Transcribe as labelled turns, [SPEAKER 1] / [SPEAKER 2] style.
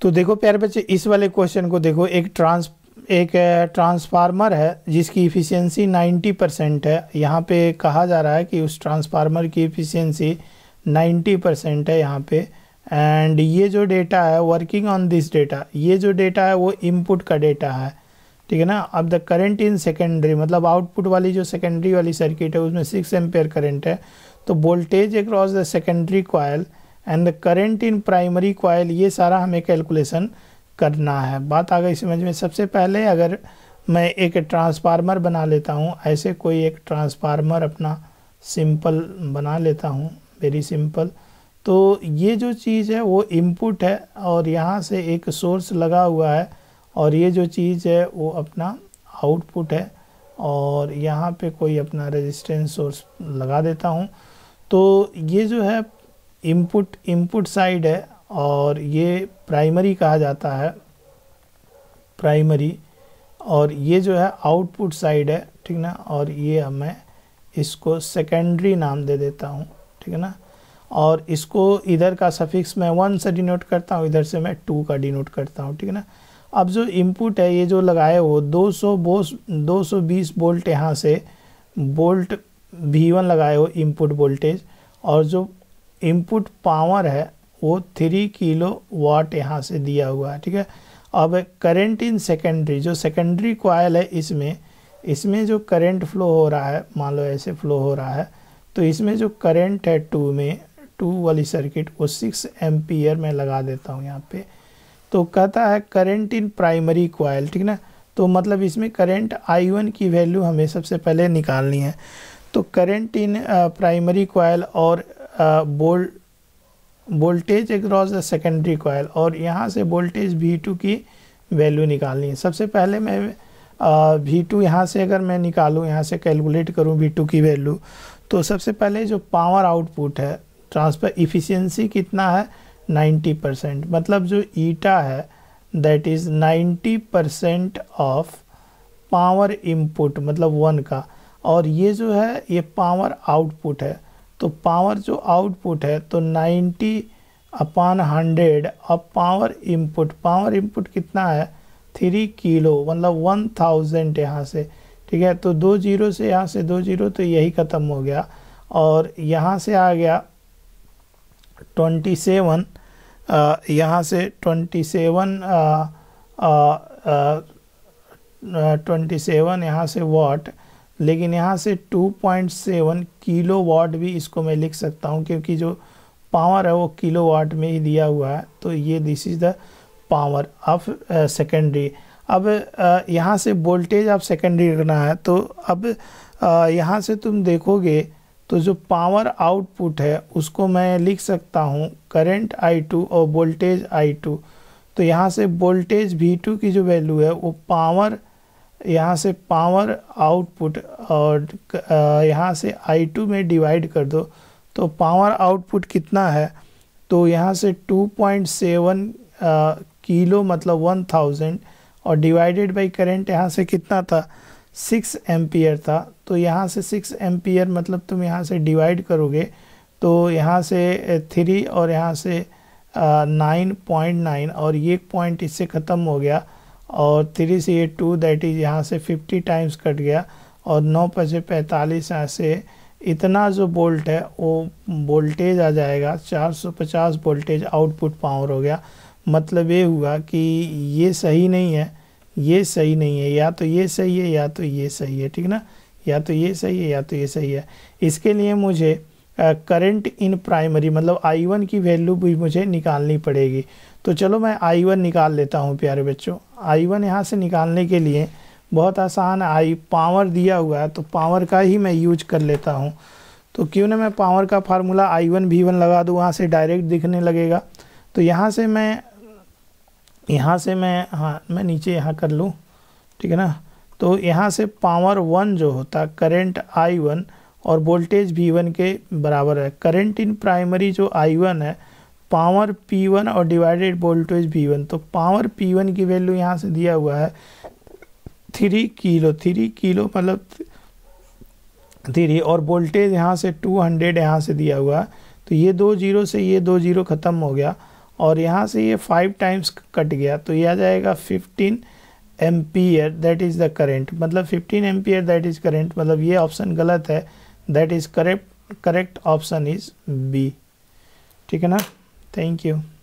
[SPEAKER 1] तो देखो प्यारे बच्चे इस वाले क्वेश्चन को देखो एक ट्रांस एक ट्रांसफार्मर है जिसकी इफ़िशियंसी 90 परसेंट है यहाँ पे कहा जा रहा है कि उस ट्रांसफार्मर की इफ़िशियंसी 90 परसेंट है यहाँ पे एंड ये जो डेटा है वर्किंग ऑन दिस डेटा ये जो डेटा है वो इनपुट का डेटा है ठीक है ना अब द करेंट इन सेकेंडरी मतलब आउटपुट वाली जो सेकेंडरी वाली सर्किट है उसमें सिक्स एम्पेयर करेंट है तो वोल्टेज एक the secondary coil and the current in primary coil ये सारा हमें कैलकुलेशन करना है बात आ गई समझ में सबसे पहले अगर मैं एक ट्रांसफार्मर बना लेता हूँ ऐसे कोई एक ट्रांसफार्मर अपना सिंपल बना लेता हूँ वेरी सिंपल तो ये जो चीज़ है वो इनपुट है और यहाँ से एक सोर्स लगा हुआ है और ये जो चीज़ है वो अपना आउटपुट है और यहाँ पे कोई अपना रेजिस्टेंस सोर्स लगा देता हूँ तो ये जो है इनपुट इनपुट साइड है और ये प्राइमरी कहा जाता है प्राइमरी और ये जो है आउटपुट साइड है ठीक ना और ये मैं इसको सेकेंडरी नाम दे देता हूँ ठीक है ना और इसको इधर का सफिक्स मैं वन से डिनोट करता हूँ इधर से मैं टू का डिनोट करता हूँ ठीक है ना अब जो इनपुट है ये जो लगाए वो 200 बोस दो बोल्ट यहाँ से बोल्ट वी वन लगाए हो इनपुट वोल्टेज और जो इनपुट पावर है वो थ्री किलो वाट यहाँ से दिया हुआ है ठीक है अब करंट इन सेकेंडरी जो सेकेंडरी कॉयल है इसमें इसमें जो करंट फ्लो हो रहा है मान लो ऐसे फ्लो हो रहा है तो इसमें जो करंट है टू में टू वाली सर्किट वो सिक्स एम्पियर में लगा देता हूँ यहाँ पे तो कहता है करंट इन प्राइमरी कोयल ठीक ना तो मतलब इसमें करंट आई वन की वैल्यू हमें सबसे पहले निकालनी है तो करंट इन प्राइमरी कोयल और voltage across the secondary coil और यहाँ से वोल्टेज वी टू की वैल्यू निकालनी है सबसे पहले मैं वी uh, टू यहाँ से अगर मैं निकालूँ यहाँ से कैलकुलेट करूँ वी टू की वैल्यू तो सबसे पहले जो पावर आउटपुट है ट्रांसफर इफ़िशियंसी कितना है 90 परसेंट मतलब जो ईटा है that is 90 percent of power input मतलब वन का और ये जो है ये पावर आउटपुट है तो पावर जो आउटपुट है तो 90 अपान हंड्रेड अब पावर इनपुट पावर इनपुट कितना है थ्री किलो मतलब वन थाउजेंड यहाँ से ठीक है तो दो जीरो से यहाँ से दो जीरो तो यही ख़त्म हो गया और यहाँ से आ गया ट्वेंटी सेवन यहाँ से ट्वेंटी सेवन ट्वेंटी सेवन यहाँ से वाट लेकिन यहाँ से 2.7 किलो वाट भी इसको मैं लिख सकता हूँ क्योंकि जो पावर है वो किलो वाट में ही दिया हुआ है तो ये this is the power of secondary अब uh, यहाँ से वोल्टेज आप सेकेंडरी रखना है तो अब uh, यहाँ से तुम देखोगे तो जो पावर आउटपुट है उसको मैं लिख सकता हूँ करंट I2 और वोल्टेज I2 तो यहाँ से वोल्टेज V2 की जो वैल्यू है वो पावर यहाँ से पावर आउटपुट और यहाँ से आई टू में डिवाइड कर दो तो पावर आउटपुट कितना है तो यहाँ से 2.7 किलो मतलब 1000 और डिवाइडेड बाई करेंट यहाँ से कितना था 6 एम्पियर था तो यहाँ से 6 एम्पियर मतलब तुम यहाँ से डिवाइड करोगे तो यहाँ से थ्री और यहाँ से नाइन पॉइंट नाइन और ये पॉइंट इससे ख़त्म हो गया और three C eight two that is यहाँ से फिफ्टी टाइम्स कट गया और नौ पचे पैंतालीस यहाँ से इतना जो बोल्ट है वो वोल्टेज आ जाएगा चार सौ पचास वोल्टेज आउटपुट पावर हो गया मतलब ये हुआ कि ये सही नहीं है ये सही नहीं है या तो ये सही है या तो ये सही है ठीक ना या तो ये सही है या तो ये सही है इसके लिए मुझे करंट इन प्राइमरी मतलब आई वन की वैल्यू भी मुझे निकालनी पड़ेगी तो चलो मैं आई वन निकाल लेता हूँ प्यारे बच्चों आई वन यहाँ से निकालने के लिए बहुत आसान है आई पावर दिया हुआ है तो पावर का ही मैं यूज कर लेता हूँ तो क्यों ना मैं पावर का फार्मूला आई वन वन लगा दूँ वहाँ से डायरेक्ट दिखने लगेगा तो यहाँ से मैं यहाँ से मैं हाँ मैं नीचे यहाँ कर लूँ ठीक है ना तो यहाँ से पावर वन जो होता करेंट आई वन और वोल्टेज वी वन के बराबर है करंट इन प्राइमरी जो आई वन है पावर पी वन और डिवाइडेड वोल्टेज वी वन तो पावर पी वन की वैल्यू यहाँ से दिया हुआ है थ्री किलो थ्री किलो मतलब थ्री और वोल्टेज यहाँ से टू हंड्रेड यहाँ से दिया हुआ है तो ये दो जीरो से ये दो जीरो ख़त्म हो गया और यहाँ से ये फाइव टाइम्स कट गया तो यह आ जाएगा fifteen ampere that is the current मतलब fifteen ampere that is current मतलब ये ऑप्शन गलत है that is correct correct option is B ठीक है ना थैंक यू